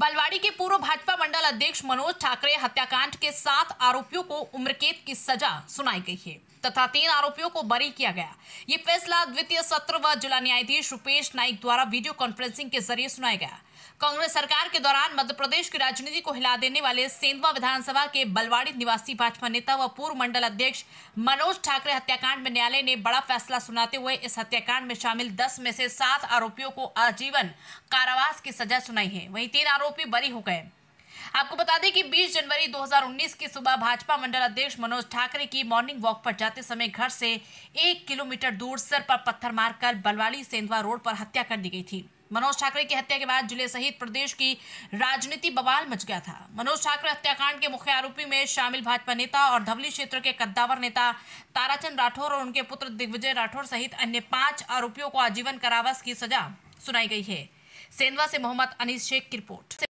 बलवाड़ी के पूर्व भाजपा मंडल अध्यक्ष मनोज ठाकरे हत्याकांड के सात आरोपियों को उम्रकैद की सजा सुनाई गई है तथा तीन आरोपियों को बरी किया गया ये फैसला द्वितीय सत्र व जिला न्यायाधीश रूपेश नाइक द्वारा वीडियो कॉन्फ्रेंसिंग के जरिए सुनाया गया कांग्रेस सरकार के दौरान मध्य प्रदेश की राजनीति को हिला देने वाले सेंधवा विधानसभा के बलवाड़ी निवासी भाजपा नेता व पूर्व मंडल अध्यक्ष मनोज ठाकरे हत्याकांड में न्यायालय ने बड़ा फैसला सुनाते हुए इस हत्याकांड में शामिल दस में से सात आरोपियों को आजीवन कारावास की सजा सुनाई है वहीं तीन आरोपी बरी हो गए आपको बता दें कि 20 जनवरी 2019 की सुबह भाजपा मंडल अध्यक्ष मनोज ठाकरे की मॉर्निंग वॉक पर जाते समय घर से एक किलोमीटर दूर सर पर पत्थर मारकर बलवाली सेंधवा रोड पर हत्या कर दी गई थी मनोज ठाकरे की हत्या के बाद जिले सहित प्रदेश की राजनीति बवाल मच गया था मनोज ठाकरे हत्याकांड के मुख्य आरोपी में शामिल भाजपा नेता और धवली क्षेत्र के कद्दावर नेता ताराचंद राठौर और उनके पुत्र दिग्विजय राठौर सहित अन्य पांच आरोपियों को आजीवन कारावास की सजा सुनाई गई है सेंधवा से मोहम्मद अनिस शेख की रिपोर्ट